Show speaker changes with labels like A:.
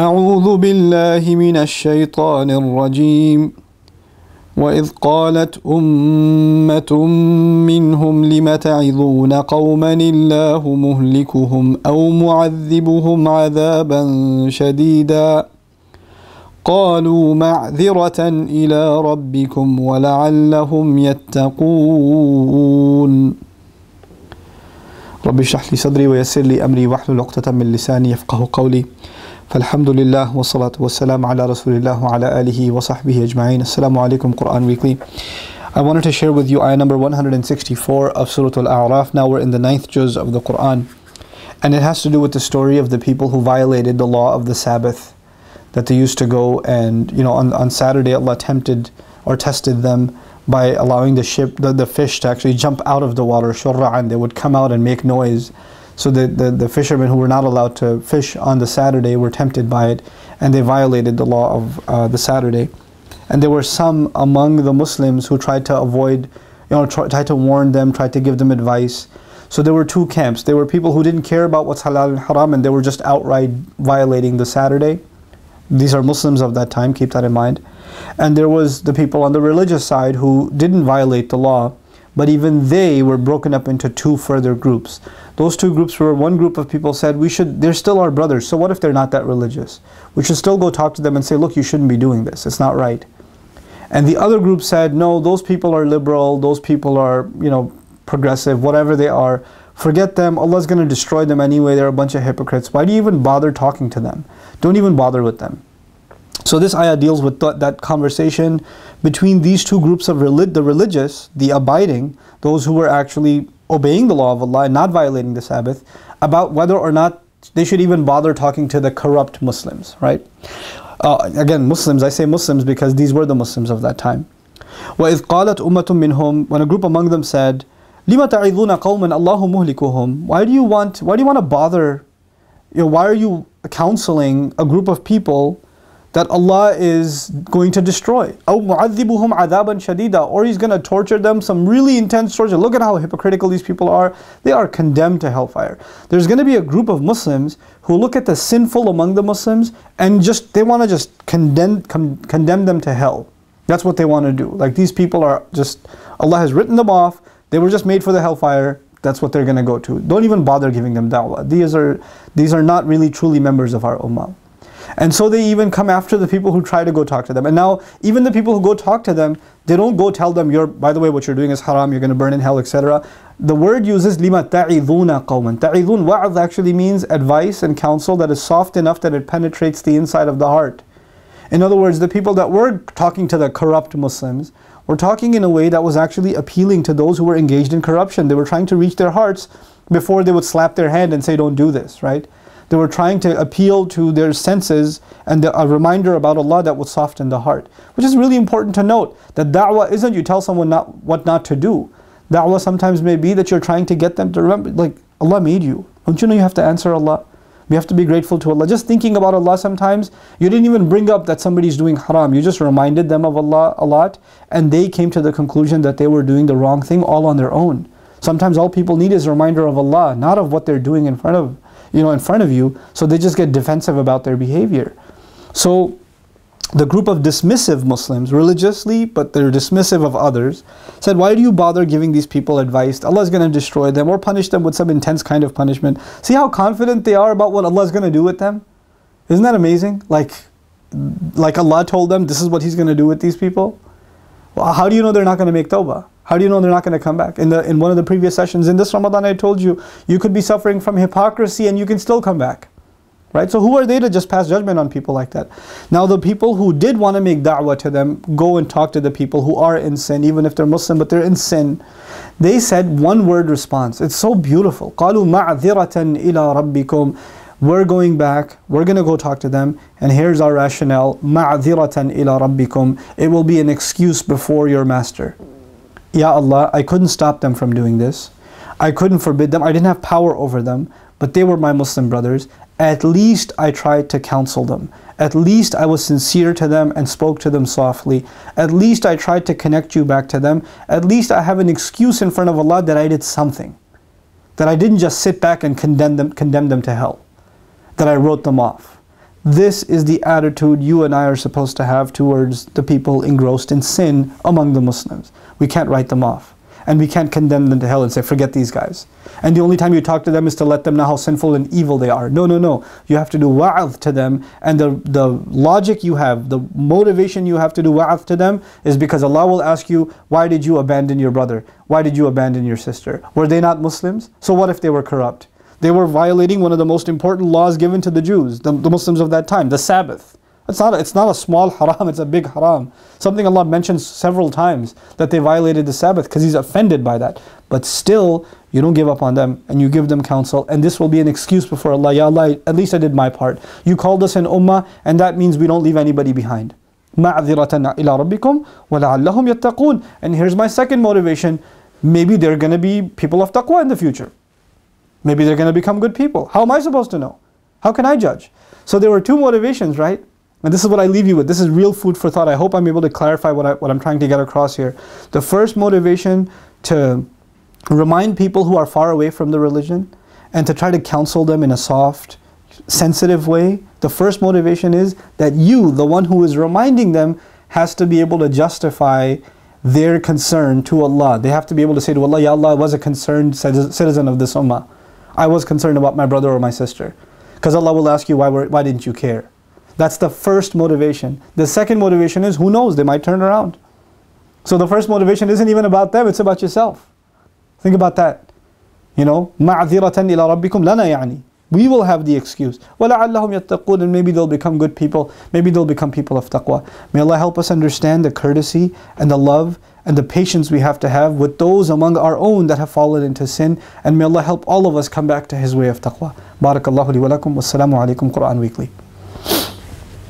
A: أعوذ بالله من الشيطان الرجيم وإذ قالت أمة منهم لم تعظون قوما الله مهلكهم أو معذبهم عذابا شديدا قالوا معذرة إلى ربكم ولعلهم يتقون رب اشرح لي صدري ويسر لي أمري واحلل عقدة من لساني يفقه قولي Alhamdulillah لله والصلاة والسلام على رسول الله وعلى آله وصحبه أجمعين. السلام عليكم. Quran Weekly. I wanted to share with you ayah number 164 of Surah Al-A'raf. Now we're in the ninth juz of the Quran. And it has to do with the story of the people who violated the law of the Sabbath. That they used to go and, you know, on, on Saturday Allah tempted or tested them by allowing the ship, the, the fish to actually jump out of the water. and they would come out and make noise. So the, the, the fishermen who were not allowed to fish on the Saturday were tempted by it and they violated the law of uh, the Saturday. And there were some among the Muslims who tried to avoid, you know, try, tried to warn them, tried to give them advice. So there were two camps. There were people who didn't care about what's halal and haram and they were just outright violating the Saturday. These are Muslims of that time, keep that in mind. And there was the people on the religious side who didn't violate the law but even they were broken up into two further groups. Those two groups were one group of people said, we should, they're still our brothers, so what if they're not that religious? We should still go talk to them and say, look, you shouldn't be doing this, it's not right. And the other group said, no, those people are liberal, those people are, you know, progressive, whatever they are, forget them, Allah's going to destroy them anyway, they're a bunch of hypocrites, why do you even bother talking to them? Don't even bother with them. So this ayah deals with th that conversation between these two groups of relig the religious, the abiding, those who were actually obeying the law of Allah and not violating the Sabbath, about whether or not they should even bother talking to the corrupt Muslims, right? Uh, again, Muslims, I say Muslims because these were the Muslims of that time. وَإِذْ قَالَتْ أُمَّةٌ مِّنْهُمْ When a group among them said, لِمَ تَعِذُونَ قَوْمًا اللَّهُ مُهْلِكُهُمْ Why do you want, why do you want to bother, you know, why are you counseling a group of people that Allah is going to destroy. or he's going to torture them some really intense torture. Look at how hypocritical these people are. They are condemned to hellfire. There's going to be a group of Muslims who look at the sinful among the Muslims and just they want to just condemn con condemn them to hell. That's what they want to do. Like these people are just Allah has written them off. They were just made for the hellfire. That's what they're going to go to. Don't even bother giving them da'wah. These are these are not really truly members of our ummah. And so they even come after the people who try to go talk to them. And now, even the people who go talk to them, they don't go tell them, you're, by the way, what you're doing is haram, you're going to burn in hell, etc. The word uses lima ta'idhuna qawman. Ta'idhun wa'ad actually means advice and counsel that is soft enough that it penetrates the inside of the heart. In other words, the people that were talking to the corrupt Muslims were talking in a way that was actually appealing to those who were engaged in corruption. They were trying to reach their hearts before they would slap their hand and say, don't do this, right? They were trying to appeal to their senses and a reminder about Allah that would soften the heart. Which is really important to note that da'wah isn't you tell someone not what not to do. Da'wah sometimes may be that you're trying to get them to remember, like, Allah made you. Don't you know you have to answer Allah? We have to be grateful to Allah. Just thinking about Allah sometimes, you didn't even bring up that somebody's doing haram. You just reminded them of Allah a lot, and they came to the conclusion that they were doing the wrong thing all on their own. Sometimes all people need is a reminder of Allah, not of what they're doing in front of you know, in front of you. So they just get defensive about their behavior. So the group of dismissive Muslims, religiously, but they're dismissive of others, said, Why do you bother giving these people advice? Allah is going to destroy them or punish them with some intense kind of punishment. See how confident they are about what Allah is going to do with them? Isn't that amazing? Like, like Allah told them, This is what He's going to do with these people. Well, how do you know they're not going to make tawbah? How do you know they're not going to come back? In, the, in one of the previous sessions, in this Ramadan, I told you, you could be suffering from hypocrisy and you can still come back. Right? So who are they to just pass judgment on people like that? Now the people who did want to make da'wah to them, go and talk to the people who are in sin, even if they're Muslim, but they're in sin. They said one word response. It's so beautiful. قَالُوا مَعْذِرَةً إِلَىٰ رَبِّكُمْ We're going back, we're going to go talk to them, and here's our rationale. مَعْذِرَةً إِلَىٰ رَبِّكُمْ It will be an excuse before your master. Ya Allah, I couldn't stop them from doing this. I couldn't forbid them. I didn't have power over them, but they were my Muslim brothers. At least I tried to counsel them. At least I was sincere to them and spoke to them softly. At least I tried to connect you back to them. At least I have an excuse in front of Allah that I did something. That I didn't just sit back and condemn them, condemn them to hell. That I wrote them off. This is the attitude you and I are supposed to have towards the people engrossed in sin among the Muslims we can't write them off. And we can't condemn them to hell and say, forget these guys. And the only time you talk to them is to let them know how sinful and evil they are. No, no, no. You have to do wa'ath to them. And the, the logic you have, the motivation you have to do wa'ath to them is because Allah will ask you, why did you abandon your brother? Why did you abandon your sister? Were they not Muslims? So what if they were corrupt? They were violating one of the most important laws given to the Jews, the, the Muslims of that time, the Sabbath. It's not, it's not a small haram, it's a big haram. Something Allah mentions several times that they violated the Sabbath because He's offended by that. But still, you don't give up on them and you give them counsel. And this will be an excuse before Allah. Ya Allah, at least I did my part. You called us an ummah, and that means we don't leave anybody behind. مَعْذِرَةً إِلَىٰ رَبِّكُمْ وَلَعَلَّهُمْ يَتَّقُونَ And here's my second motivation. Maybe they're going to be people of taqwa in the future. Maybe they're going to become good people. How am I supposed to know? How can I judge? So there were two motivations, right? And this is what I leave you with. This is real food for thought. I hope I'm able to clarify what, I, what I'm trying to get across here. The first motivation to remind people who are far away from the religion and to try to counsel them in a soft, sensitive way. The first motivation is that you, the one who is reminding them, has to be able to justify their concern to Allah. They have to be able to say to Allah, Ya Allah, I was a concerned citizen of this ummah. I was concerned about my brother or my sister. Because Allah will ask you, why, were, why didn't you care? That's the first motivation. The second motivation is who knows, they might turn around. So the first motivation isn't even about them, it's about yourself. Think about that. You know, ma'adhiratan إِلَىٰ رَبِّكُمْ لَنَا يَعْنِي we will have the excuse. وَلَعَلَّهُمْ يَتَّقُونَ And maybe they'll become good people. Maybe they'll become people of taqwa. May Allah help us understand the courtesy and the love and the patience we have to have with those among our own that have fallen into sin. And may Allah help all of us come back to His way of taqwa. Barakallahu li wa lakum. Wassalamu alaikum Quran Weekly.